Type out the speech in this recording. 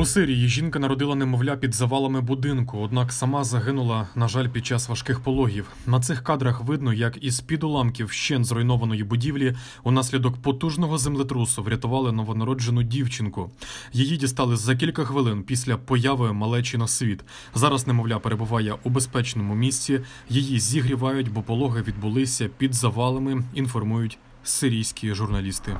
У Сирії жінка народила немовля під завалами будинку, однак сама загинула, на жаль, під час важких пологів. На цих кадрах видно, як із під уламків вщен зруйнованої будівлі унаслідок потужного землетрусу врятували новонароджену дівчинку. Її дістали за кілька хвилин після появи малечі на світ. Зараз немовля перебуває у безпечному місці. Її зігрівають, бо пологи відбулися під завалами. Інформують сирійські журналісти.